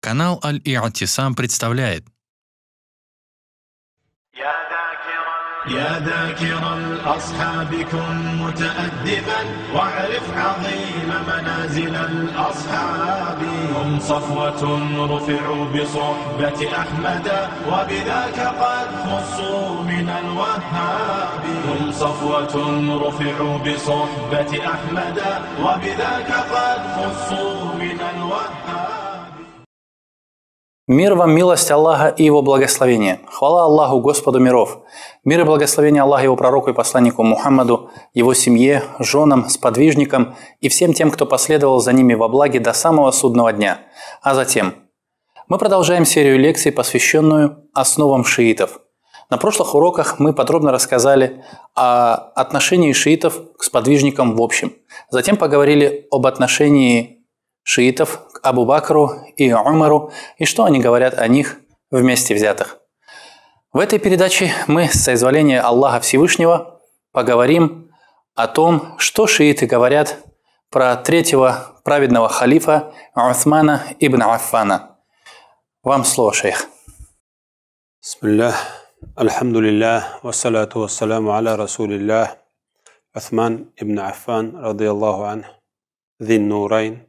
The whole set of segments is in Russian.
Канал Аль-Иатисам представляет يا ذاكر الأصحاب كن متأدبا واعرف عظيم منازل الأصحاب هم صفوة رفعوا بصحبة أحمد وبذاك قد خصوا من الوهاب هم صفوة رفعوا بصحبة أحمد وبذاك قد خصوا Мир вам, милость Аллаха и Его благословение. Хвала Аллаху, Господу миров. Мир и благословение Аллаха, Его пророку и посланнику Мухаммаду, его семье, женам, сподвижникам и всем тем, кто последовал за ними во благе до самого судного дня. А затем мы продолжаем серию лекций, посвященную основам шиитов. На прошлых уроках мы подробно рассказали о отношении шиитов к сподвижникам в общем. Затем поговорили об отношении шиитов к Абу Бакру и Умару и что они говорят о них вместе взятых. В этой передаче мы с соизволения Аллаха Всевышнего поговорим о том, что шииты говорят про третьего праведного халифа Усмана ибн Аффана. Вам слово, шейх. Бисмиллах, алхамдулиллах, вассалату вассаламу аля расулиллах, Усман ибн Аффан, радиаллаху анх, ذي النورين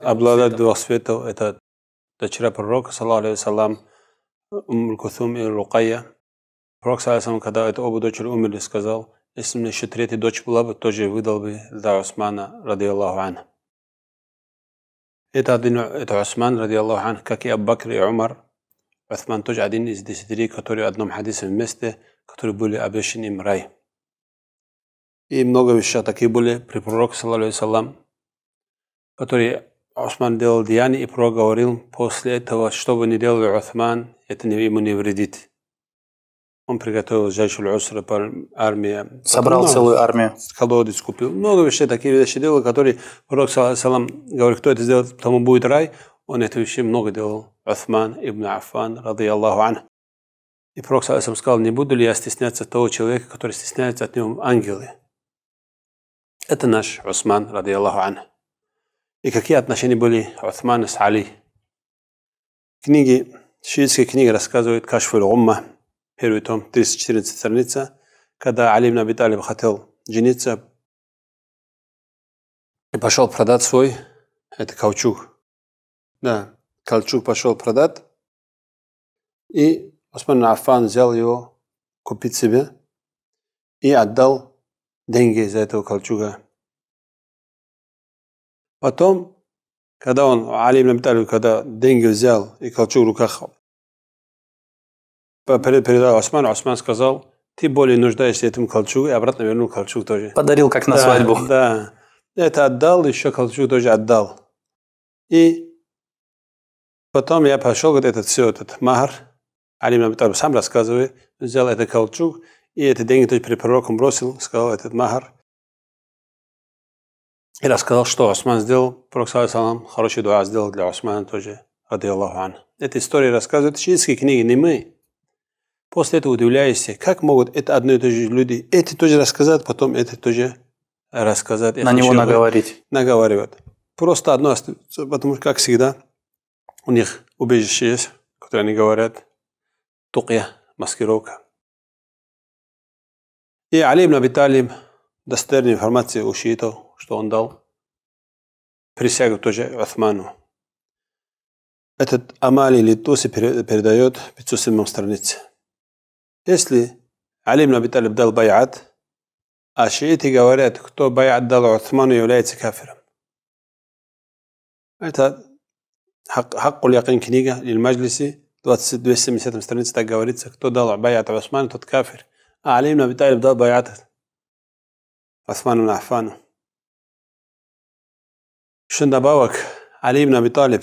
Обладать двух светов – это дочеря пророка, саллаху алейхи салам, Умм Кусум и Рукая. Пророк, саллаху когда это оба дочери умерли, сказал, если у меня еще третья дочь была бы, тоже выдал бы за Усмана, ради Аллаху ана. Это, один, это Усман, ради Аллаху ана, как и Аббакр и Умар. Усман тоже один из десятери, которые в одном хадисе вместе, которые были обещаны им рай. И много вещей такие были при пророке, саллаху алейхи салам, которые Осман делал деяние и проговорил после этого, что бы ни делал Усман, это ему не вредит. Он приготовил Джайшуль Усра, армия. Собрал много, целую армию. Колодец купил. Много вещей, такие вещи делал, которые пророк, салам, говорит, кто это сделает, тому будет рай. Он это вещи много делал. Усман ибн Афан, ради Аллаху ан. И пророк, салам, сказал, не буду ли я стесняться того человека, который стесняется от него ангелы. Это наш Усман, ради Аллаху анху и какие отношения были Уthman с Али. Книги, шиитские книги рассказывают Кашфуль Умма, первый том, 314 страница, когда Али Наби Талиб хотел жениться и пошел продать свой, это каучук. Да, каучук пошел продать, и Осман Афан взял его купить себе и отдал деньги за этого каучуга Потом, когда он, Али Ибн когда деньги взял и колчу в руках передал Осману, Осман сказал, ты более нуждаешься этим колчу, и обратно вернул колчу тоже. Подарил как на да, свадьбу. Да, это отдал, еще колчу тоже отдал. И потом я пошел, говорит, этот все, этот махар, Али Мабитар сам рассказывает, взял этот колчук, и эти деньги тоже при пророком бросил, сказал, этот махар, и рассказал, что Осман сделал. Пророк, салам, хороший дуа сделал для Османа тоже, ради Аллаху ан. Эта история рассказывает шиитские книги, не мы. После этого удивляешься, как могут это одно и то же люди, эти тоже рассказать, потом это тоже рассказать. На него наговорить. Наговаривают. Просто одно потому что, как всегда, у них убежище есть, которое они говорят, тукья, маскировка. И Али ибн Абиталим, достоверная информация у шиитов, что он дал присягу тоже Осману. Этот Амали Литуси передает 507 странице. Если Али ибн дал баят а шииты говорят, кто баят дал Усману, является кафиром. Это Хаккул Якин книга Лильмаджлиси, 270 странице так говорится, кто дал баят Усману, тот кафир. А Али ибн Аби Талиб дал байат Усману Нафану. Shunda Бабак, Али ибн Аби Талиб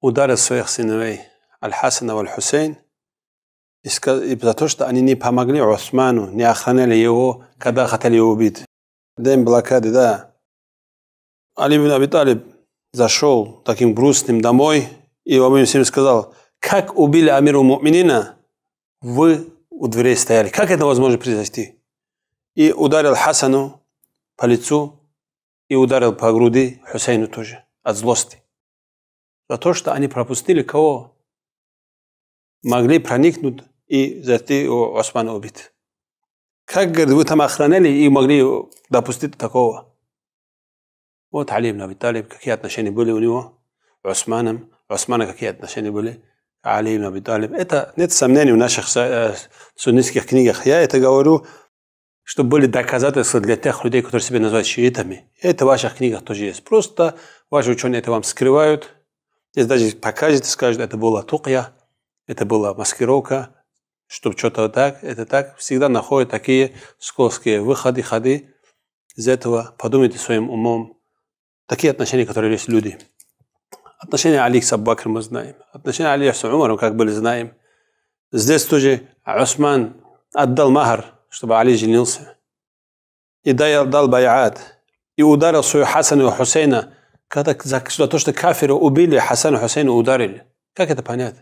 ударил своих сыновей Аль-Хасана и Аль-Хусейн за то, что они не помогли Усману, не охраняли его, когда хотели его убить. День блокады, да. Али ибн Аби Талиб зашел таким грустным домой и во время сказал, как убили Амиру Муминина, вы у дверей стояли. Как это возможно произойти? И ударил Хасану по лицу и ударил по груди Хусейну тоже от злости. За то, что они пропустили кого? Могли проникнуть и зайти у Османа убить. Как, говорит, вы там охраняли и могли допустить такого? Вот Али ибн Аби Талиб, какие отношения были у него с Османом, Османа какие отношения были Али ибн Аби Талиб. Это нет сомнений в наших э, суннитских книгах. Я это говорю чтобы были доказательства для тех людей, которые себя называют шиитами. Это в ваших книгах тоже есть. Просто ваши ученые это вам скрывают. Если даже покажете, скажут, это была тукья, это была маскировка, чтобы что-то так, это так. Всегда находят такие скользкие выходы, ходы. Из этого подумайте своим умом. Такие отношения, которые есть люди. Отношения Али с Аббакром мы знаем. Отношения Али с Умаром, как были, знаем. Здесь тоже Усман отдал махар – чтобы Али женился. И дал баяат И ударил свою Хасана и Хусейна, когда за то, что кафиры убили, Хасана и Хусейна ударили. Как это понять?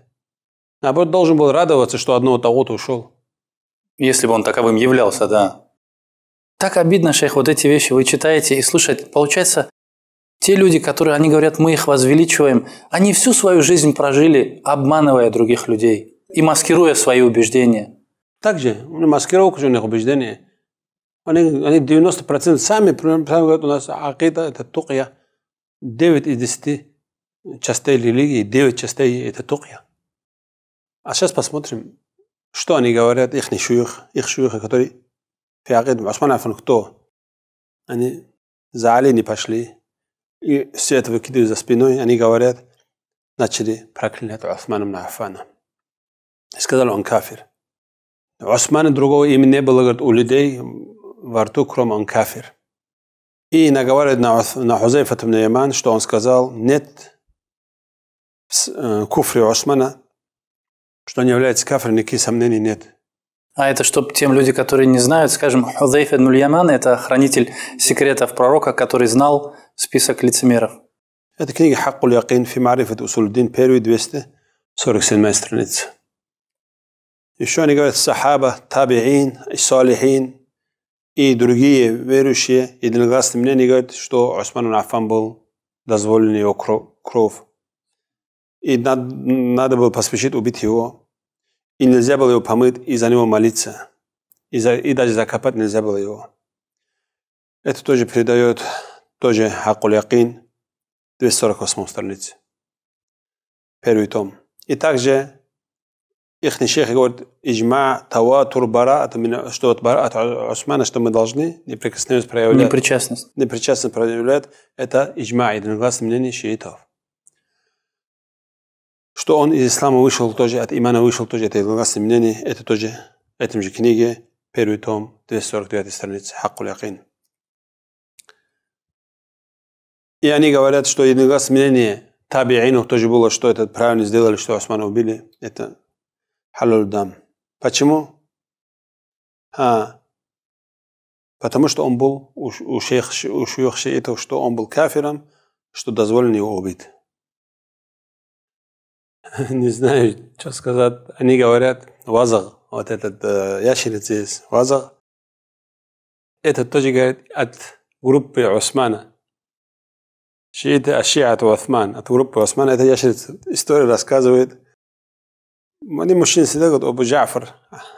Наоборот, должен был радоваться, что одного того-то ушел. Если бы он таковым являлся, да. Так обидно, шейх, вот эти вещи вы читаете и слушаете. Получается, те люди, которые, они говорят, мы их возвеличиваем, они всю свою жизнь прожили, обманывая других людей и маскируя свои убеждения. Также ну, маскировку же у них убеждение. Они, они 90% сами, сами говорят, у нас акида – это тукья. 9 из 10 частей религии, 9 частей – это тукья. А сейчас посмотрим, что они говорят, их не шуих, их шуихи, которые в акиде, Усман Афан кто? Они за Али не пошли, и все это выкидывают за спиной, они говорят, начали проклинать Усмана Афана. И сказал, он кафир. Османа другого имени не было говорит, у людей во рту, кроме он кафир. И наговаривает на, на Хузейфа Яман, что он сказал, нет куфри Османа, что он является кафиром, никаких сомнений нет. А это чтобы тем люди, которые не знают, скажем, Хузейф Яман – это хранитель секретов пророка, который знал список лицемеров. Это книга «Хаккул Якин» Фи Марифат Усульдин, первый 247 страница. Еще они говорят сахаба, табиин, салихин, и другие верующие единогласные мнения говорят, что Усман Афан был дозволен его кров. И надо, надо было поспешить убить его. И нельзя было его помыть, и за него молиться. И, за, и даже закопать нельзя было его. Это тоже передает тоже Хакул Якин, 248 страниц. Первый том. И также Ихний шейх говорит, иджма, таватур, бараат, что вот бараат Усмана, что мы должны неприкосновенность проявлять. Непричастность. Непричастность проявлять, это иджма, единогласное мнение шиитов. Что он из ислама вышел тоже, от имана вышел тоже, это единогласное мнение, это тоже в этом же книге, первый том, 249 страницы Хаккул Якин. И они говорят, что единогласное мнение табиинов тоже было, что это правильно сделали, что Османа убили. Это Халульдам. Почему? А, потому что он был, у, у, шейх, у шейх шиитов, что он был кафиром, что дозволено его убить. Не знаю, что сказать. Они говорят, вазах, вот этот э, ящериц здесь, вазах. Это тоже говорит от группы Усмана. Шииты, а шиат Усман, от группы Усмана, это ящерица. История рассказывает, они мужчины всегда говорят Абу Джафар,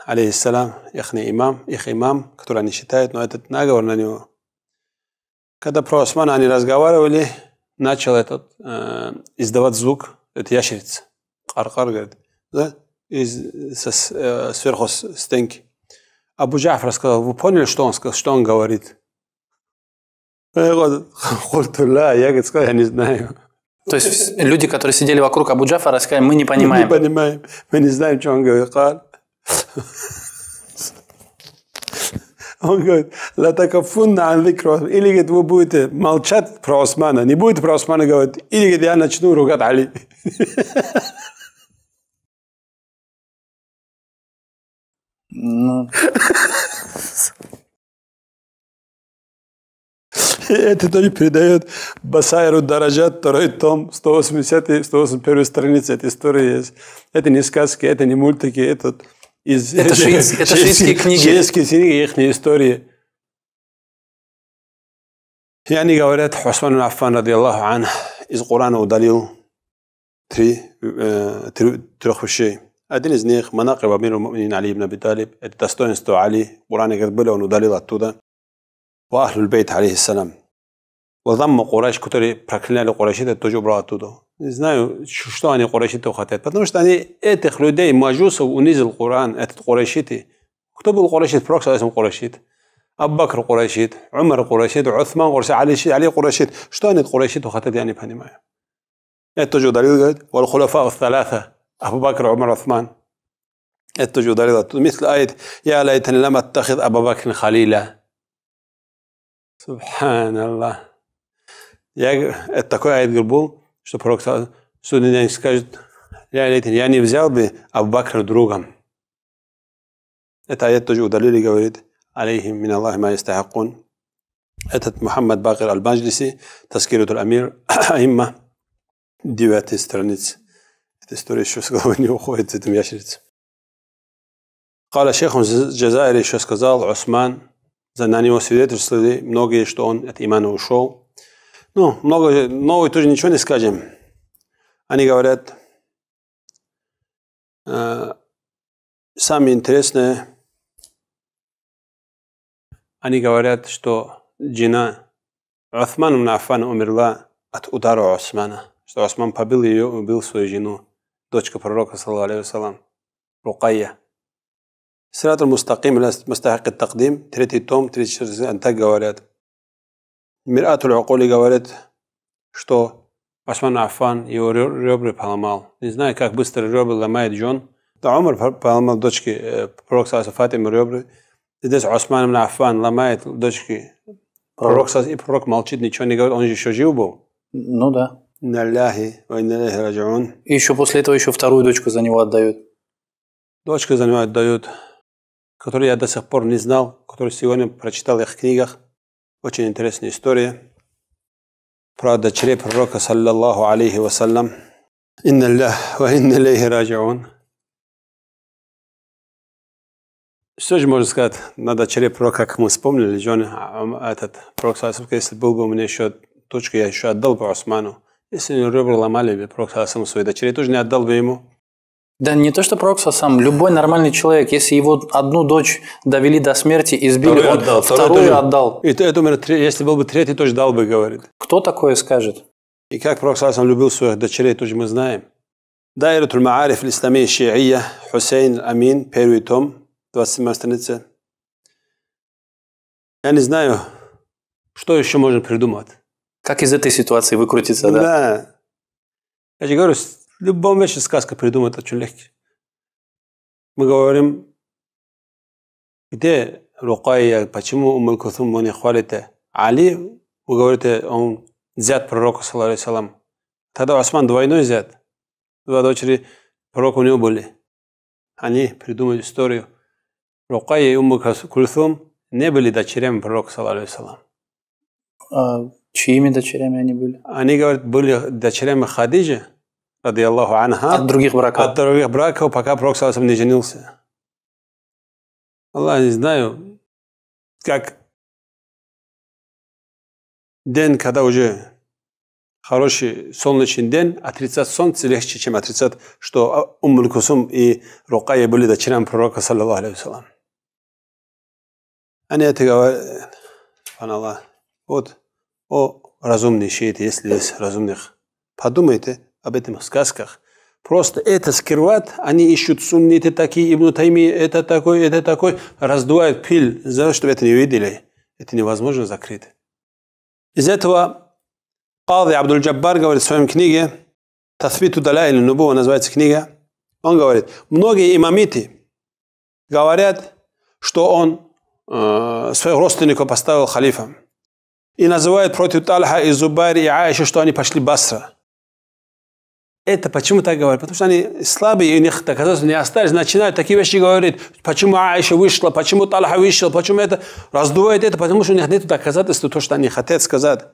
алейхиссалам, их не имам, их имам, который они считают, но этот наговор на него. Когда про Османа они разговаривали, начал этот э, издавать звук, это ящерица, каркар, говорит, да, из, со, э, сверху стенки. Абу Джафар сказал, вы поняли, что он, что он говорит? Я говорю, я сказал, я не знаю. То есть люди, которые сидели вокруг Абу Джафара, сказали, мы не понимаем. Мы не понимаем. Мы не знаем, что он говорит. Он говорит, латакафунна андикру Или, говорит, вы будете молчать про Османа, не будете про Османа говорить. Или, говорит, я начну ругать Али. Ну... Это тоже передает Басайру Даражат, второй том, 180-181 страница. Эта история есть. Это не сказки, это не мультики, это из... Это, шиитские, это шиитские книги. Шиитские книги, их истории. И они говорят, Хусман Аффан, ради Аллаху ан, из Корана удалил э, три, трех вещей. Один из них, Манакиб Амиру Муминин Али ибн Аби это достоинство Али. В Коране говорит, было, он удалил оттуда. وأهل البيت عليه السلام وضم قريش которые проклинали قريشите тоже брал оттуда. Не знаю, что они قريشите хотят, потому что они этих людей, مجوس ونزل القرآن этот قريشите. تي был القريش Пророк اسم قريش أبو بكر قريش عمر قريش عثمان قريش علي علي قريشيت، قريش قريشيت خطيت يعني بهالنماية؟ اتجو دليل قد والخلفاء الثلاثة أبو بكر عمر عثمان تجو دليل مثل آية يا ليتني لم أتخذ أبا بكر خليلا Subhanallah. Ja, такой аят был, что пророк судный день скажет, я не взял бы Абу-Бакра другом. Это аят тоже удалили, говорит, алейхим мин Аллахи ма истахакун. Этот Мухаммад Бакир Аль-Маджлиси, Таскирутул Амир, Аимма, девятая страница. Эта история еще с головы не уходит, с этим ящерицем. قال شيخ الجزائري شو сказал Усман на него свидетельствовали многие, что он от имана ушел. Ну, много, новый тоже ничего не скажем. Они говорят, э, самое интересное, они говорят, что джина Уthman Нафан умерла от удара Усмана, что Усман побил ее, убил свою жену, дочка пророка, саллаху алейхи Рукайя. Сират мустаким мастахик тaqdim, третий том, третий, 34 антак говорят. Миратуль Акули говорит, что Осман Афан его ребры поломал. Не знаю, как быстро ребры ломает Джон. Да, Умар поломал дочки э, пророк Фатима ребры. Здесь Осман Афан ломает дочки Пророк и пророк молчит, ничего не говорит, он же еще жив был. Ну да. Налляхи, вайналляхи раджаун. И еще после этого еще вторую дочку за него отдают. Дочку за него отдают которые я до сих пор не знал, которые сегодня прочитал в их книгах. Очень интересная история про дочерей пророка, саллаллаху алейхи вассалям. Инна Аллах ва инна илейхи раджиун. Что же можно сказать на дочерей пророка, как мы вспомнили, жены, а, этот пророк, если был бы у меня еще точка, я еще отдал бы Осману. Если ребра ломали бы пророк своей дочерей, тоже не отдал бы ему. Да не то, что Прокса а сам, любой нормальный человек, если его одну дочь довели до смерти, избили, вторую он отдал, вторую, вторую тоже, отдал. И это, умер, если был бы третий, тоже дал бы, говорит. Кто такое скажет? И как Прокса сам любил своих дочерей, тоже мы знаем. دائرة المعارف الإسلامية الشيعية حسين الأمين بيروي Том 27 страница. Я не знаю, что еще можно придумать. Как из этой ситуации выкрутиться, да? Да. Я же говорю, любом вещи сказка придумает очень легкий. Мы говорим, где Рукайя, почему Умаль Кутум не хвалите? Али, вы говорите, он зят пророка, салам. Тогда Осман двойной зят. Два дочери пророка у него были. Они придумали историю. Рукайя и Умаль не были дочерями пророка, салам. А чьими дочерями они были? Они, говорят, были дочерями Хадиджи, радиаллаху анха, от других браков. От других браков, пока Пророк не женился. Аллах не знаю, как день, когда уже хороший солнечный день, отрицать солнце легче, чем отрицать, что а, Уммуль Кусум и Рукая были дочерям пророка, саллаллаху алейхи вассалам. Они это говорят, Аллах, вот, о, разумные шииты, если есть разумных, подумайте, об этом в сказках. Просто это скрывают, они ищут сунниты такие, Ибн Тайми, это такой, это такой, раздувают пыль, за чтобы это не видели. Это невозможно закрыть. Из этого Кади абдул джаббар говорит в своем книге «Тафбиту даля или нубува» называется книга. Он говорит, многие имамиты говорят, что он э, своего родственника поставил халифом. И называют против Талха и Зубайра и Аиши, что они пошли Басра. Это почему так говорят? Потому что они слабые, и у них доказательства не остались, начинают такие вещи говорить. Почему Аиша вышла, почему Талха вышел, почему это? Раздувает это, потому что у них нет доказательств, то, что они хотят сказать.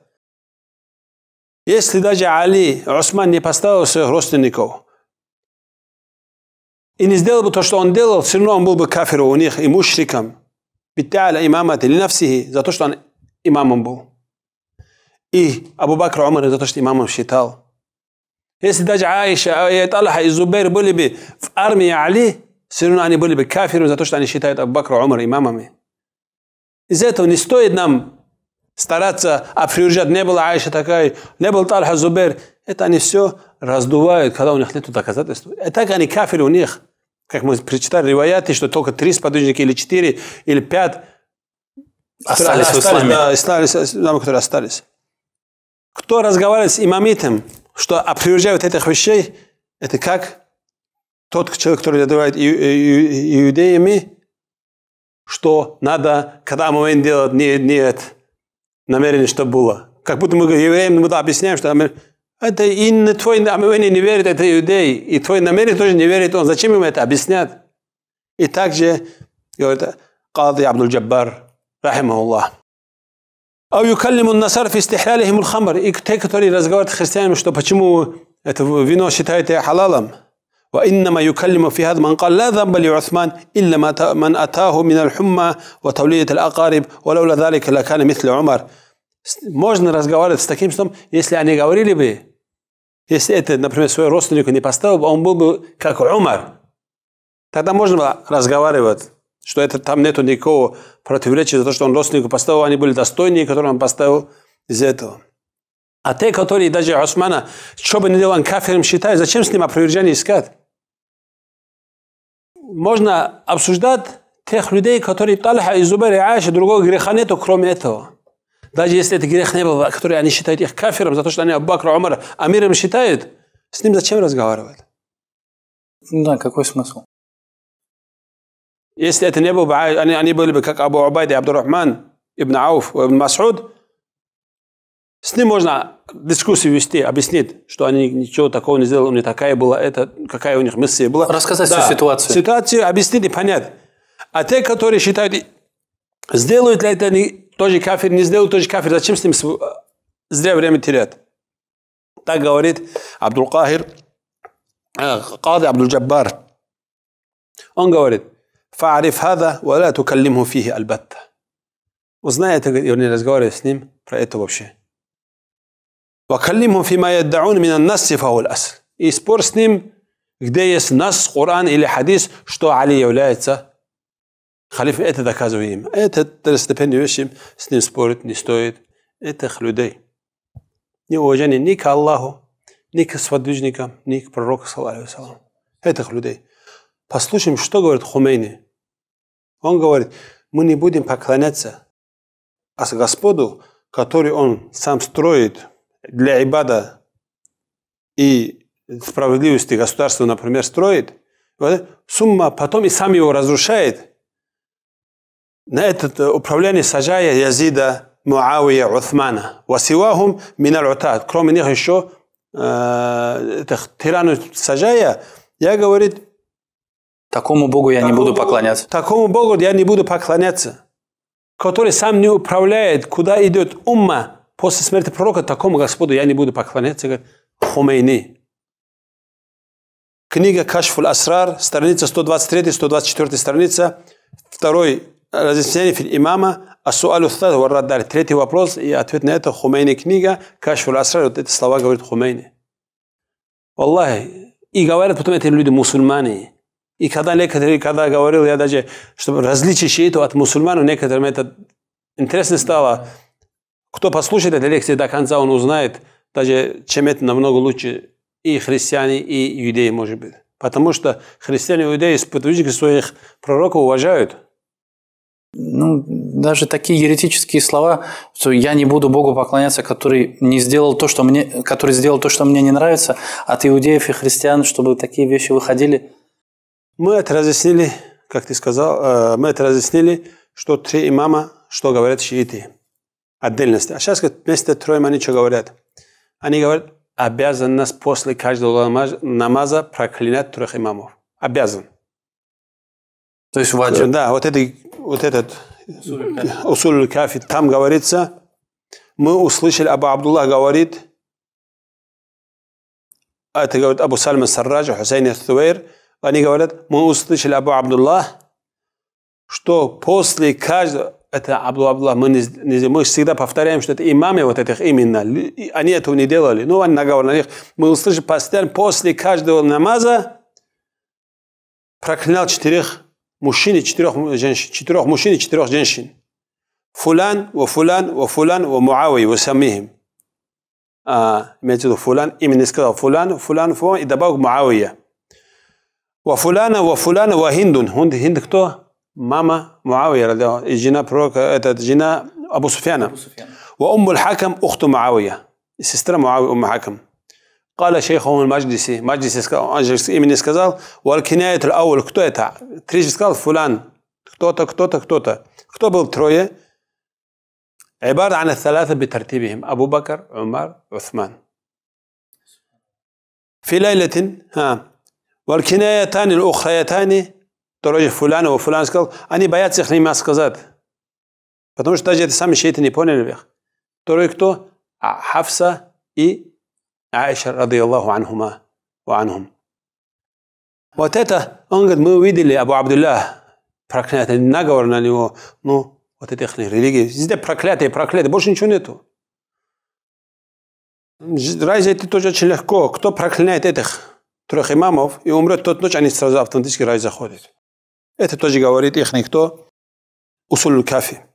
Если даже Али, Усман не поставил своих родственников, и не сделал бы то, что он делал, все равно он был бы кафиром у них и мушриком. Биталя имамат или навсихи, за то, что он имамом был. И Абу Бакр Умар за то, что имамом считал. Если даже Аиша, Талаха и Зубейр были бы в армии Али, все равно они были бы кафирами за то, что они считают Аббакра Умар имамами. Из этого не стоит нам стараться опровержать. Не было Аиша такая, не был Талха Зубейр. Это они все раздувают, когда у них нет доказательств. И так они кафиры у них. Как мы прочитали ревояты, что только три сподвижника или четыре, или пять остались, остались в исламе. Да, исламе, которые остались. Кто разговаривает с имамитом, что опровержение а вот этих вещей, это как тот человек, который называет э, иудеями, что надо, когда Амуэн делает, не, нет намерения, что было. Как будто мы евреям мы объясняем, что это и не твой Амуэн не верит, это иудей, и твой намерение тоже не верит он. Зачем ему это объяснять? И также говорит Кади Абдул Джаббар, рахима Аллах. Au yukallimu an-nasar fi istihlalihim al-khamr. И те, которые разговаривают с христианами, что почему это вино считаете халалом? وإنما يكلم في هذا من قال لا ذنب لعثمان إلا ما من أتاه من الحمى وتولية الأقارب ولولا ذلك لكان مثل عمر можно разговаривать с таким, что если они говорили бы, если это, например, свой родственнику не поставил, он был бы как Умар. Тогда можно было разговаривать. что это, там нету никакого противоречия за то, что он родственнику поставил, они были достойнее, которые он поставил из этого. А те, которые даже Османа, что бы ни делал, он кафиром считают, зачем с ним опровержение искать? Можно обсуждать тех людей, которые Талха и Зубер и Аиша, другого греха нету, кроме этого. Даже если это грех не был, который они считают их кафиром, за то, что они Аббакра, Умара, Амиром считают, с ним зачем разговаривать? Да, какой смысл? если это не был бы, они были бы как Абу Убайд и Абдурахман, Ибн Ауф, Ибн Масуд, с ним можно дискуссию вести, объяснить, что они ничего такого не сделали, у них такая была, это, какая у них миссия была. Рассказать да. всю ситуацию. Ситуацию объяснить и понять. А те, которые считают, сделают ли это они, тоже кафир, не сделают тоже кафир, зачем с ним зря время терять? Так говорит Абдул Кахир, кады Абдул Джаббар. Он говорит, فاعرف هذا ولا تكلمه فيه البتة وزنايت يوني رزقوري سنيم رأيته بشي وكلمهم فيما يدعون من النص فهو الأصل إسبور سنيم كده نص قرآن إلى حديث شتو علي يولايتسا خليفة إتا تدا كازويم إيه تدرس تبني وشيم سنيم سبورت نستويت إيه تخلودي ني وجاني نيك الله نيك سفدوجنيكا نيك بروك صلى الله عليه وسلم إتا خلودي. فاسلوشم شتو قولت خميني Он говорит, мы не будем поклоняться а с Господу, который Он сам строит для ибада и справедливости государства, например, строит, вот, сумма потом и сам его разрушает. На это э, управление сажая Язида, Муавия, Уthмана. Васивахум миналютат. Кроме них еще э, этих тиранов сажая, я, говорю. Такому Богу я такому не буду поклоняться. такому Богу я не буду поклоняться, который сам не управляет, куда идет умма после смерти пророка, такому Господу я не буду поклоняться, говорит Хумейни. Книга Кашфул Асрар, страница 123-124 страница, второй разъяснение имама Асуалю Стад Варраддар. Третий вопрос и ответ на это Хумейни книга Кашфул Асрар. Вот эти слова говорит Хумейни. Аллах. И говорят потом эти люди мусульмане. И когда некоторые, когда говорил я даже, чтобы различие шиитов от мусульман, некоторым это интересно стало. Кто послушает эту лекцию до конца, он узнает, даже чем это намного лучше и христиане, и иудеи, может быть. Потому что христиане и иудеи из подвижек своих пророков уважают. Ну, даже такие еретические слова, что я не буду Богу поклоняться, который не сделал то, что мне, который сделал то, что мне не нравится, от иудеев и христиан, чтобы такие вещи выходили – мы это разъяснили, как ты сказал, э, мы это разъяснили, что три имама, что говорят шииты. Отдельности. А сейчас вместе троим они что говорят? Они говорят, обязан нас после каждого намаза проклинать трех имамов. Обязан. То есть ваджиб. Да, вот, это, вот этот усуль кафи, там говорится, мы услышали, Абу Абдулла говорит, а это говорит Абу Сальма Сарраджа, Хусейн Астуэйр, они говорят, мы услышали Абу Абдуллах, что после каждого, это Абду Абдуллах, мы, не, мы всегда повторяем, что это имамы вот этих именно, они этого не делали, но ну, они наговор на них, мы услышали постоянно после каждого намаза проклял четырех мужчин и четырех женщин, четырех мужчин и четырех женщин. Фулан, во фулан, во фулан, во муави, во самихим. А, имеется в виду фулан, именно сказал фулан, фулан, фулан и добавил муавия. وفلانة وفلانة وهند هند هند كتو ماما معاوية رضي الله جنا بروك آه، جنا أبو سفيان وأم الحكم أخت معاوية سيستر معاوية أم حكم قال شيخهم المجلس مجلس أنجلس إيمن إسكازال والكناية الأول كتو إتا تريج سكال فلان تا كتو تا كتو بالتروية عبارة عن الثلاثة بترتيبهم أبو بكر عمر عثمان في ليلة ها والكنايتان الأخريتان дороге фулана и фулана сказал, они боятся их имя сказать. Потому что даже это сами шииты не поняли их. Второй кто? А, Хафса и Аиша, ради Аллаху анхума, анхум. Вот это, он говорит, мы увидели Абу Абдуллах, проклятие, наговор на него, ну, вот это их религия. Везде проклятие, проклятие, больше ничего нету. Разве это тоже очень легко? Кто проклинает этих? трех имамов и умрет тот ночь, они сразу автоматически рай заходят. Это тоже говорит их никто. Усуль кафи.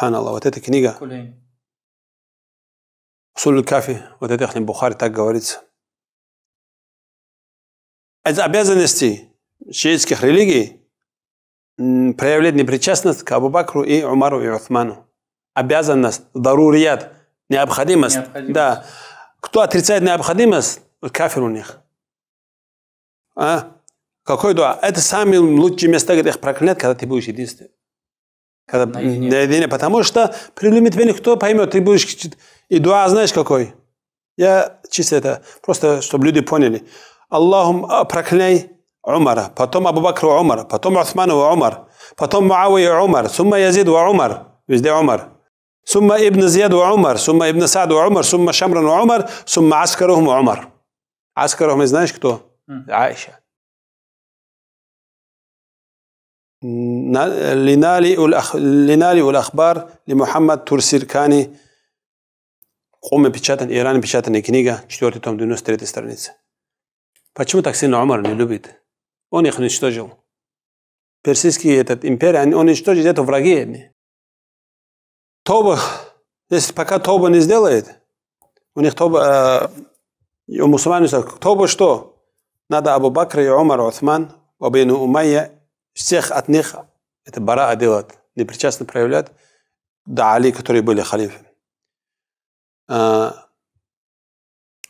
Аллах. Вот эта книга. Усуль кафи. Вот это их Бухари так говорится. Из обязанностей шиитских религий проявлять непричастность к Абу-Бакру и Умару и Утману. Обязанность, дарурият, необходимость. необходимость. Да. Кто отрицает необходимость, кафир у них. А? Какой дуа? Это самые лучшие места, где их проклят, когда ты будешь единственным. Когда наедине. наедине. Потому что при тебя никто поймет. Ты будешь... И дуа знаешь какой? Я чисто это, просто чтобы люди поняли. Аллахум а, прокляй Умара, потом Абу Бакр Умар, потом Усман Умар, потом Муави Умар, сумма Язид Умар, везде Умар. ثم ابن زياد وعمر ثم ابن سعد وعمر Шамран شمر وعمر ثم عسكرهم وعمر عسكرهم знаешь кто عائشة لنالئ الأخبار لمحمد تورسيركاني قوم печатан, Иран печатанная книга, четвертый том, 93 страница. Почему так сильно Умар не любит? Он их уничтожил. Персидские этот, империя, они уничтожили, это враги одни. Тоба, если пока Тоба не сделает, у них Тоба, э, у мусульман, Тоба что? Надо Абу Бакр и Умар, Усман, Абину Умайя всех от них это бара делают, непричастно проявляют до Али, которые были халифами.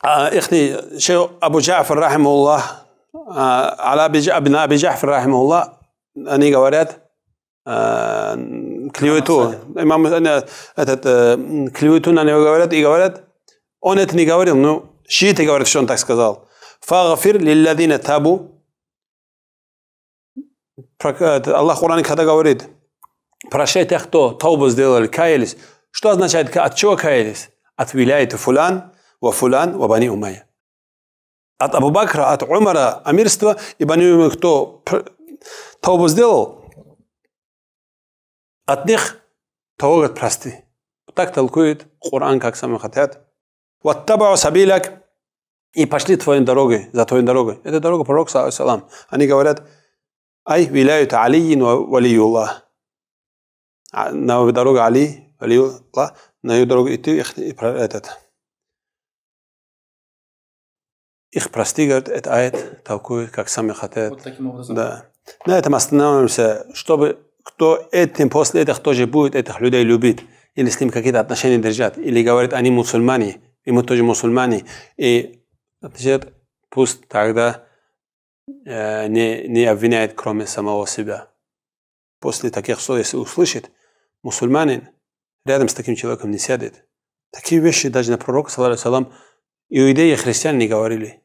إخني شيخ أبو جعفر رحمه الله Абу ابن أبي جعفر رحمه الله они говорят а, клевету. Имам этот э, клевету на него говорят и говорят, он это не говорил, но шииты говорят, что он так сказал. Fagfir lillazина табу. Э, Аллах в Коране когда говорит, прощай тех, кто таубу сделали, каялись. Что означает, от чего каялись? От виляйта Фулан, ва фулян, ва бани умая. От Абу Бакра, от Умара, амирства, и бани умая кто таубу сделал, от них того, прости. Так толкует Коран, как сами хотят. табу сабилак» и пошли твоей дорогой, за твоей дорогой. Это дорога пророка, салам. Они говорят, ай виляют Алиин валиюллах. А на дорогу Али, валиюллах, на ее дорогу и ты их, и этот. Их прости, говорит, это аят толкует, как сами хотят. Вот таким образом. Да. На этом останавливаемся, чтобы кто этим после этих тоже будет этих людей любить, или с ним какие-то отношения держат, или говорит, они мусульмане, и мы тоже мусульмане, и значит, пусть тогда э, не, не обвиняет кроме самого себя. После таких слов, если услышит, мусульманин рядом с таким человеком не сядет. Такие вещи даже на пророка, салам, иудеи и христиан не говорили.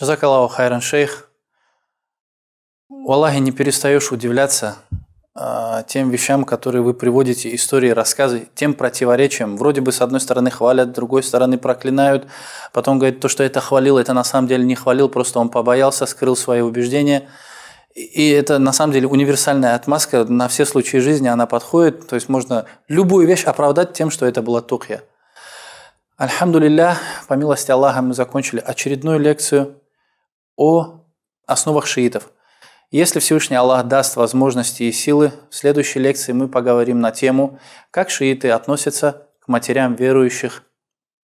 Джазакаллаху хайран шейх. Валлахи, не перестаешь удивляться а, тем вещам, которые вы приводите, истории, рассказы, тем противоречиям. Вроде бы с одной стороны хвалят, с другой стороны проклинают. Потом говорит, то, что это хвалил, это на самом деле не хвалил, просто он побоялся, скрыл свои убеждения. И это на самом деле универсальная отмазка на все случаи жизни, она подходит. То есть можно любую вещь оправдать тем, что это была тухья. Альхамдулилля, по милости Аллаха, мы закончили очередную лекцию о основах шиитов – если Всевышний Аллах даст возможности и силы, в следующей лекции мы поговорим на тему, как шииты относятся к матерям верующих,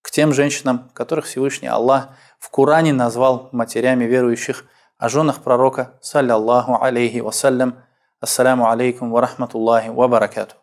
к тем женщинам, которых Всевышний Аллах в Коране назвал матерями верующих, о женах пророка, саллиллаху алейхи вассалям. Ассаляму алейкум ва рахматуллахи ва баракату.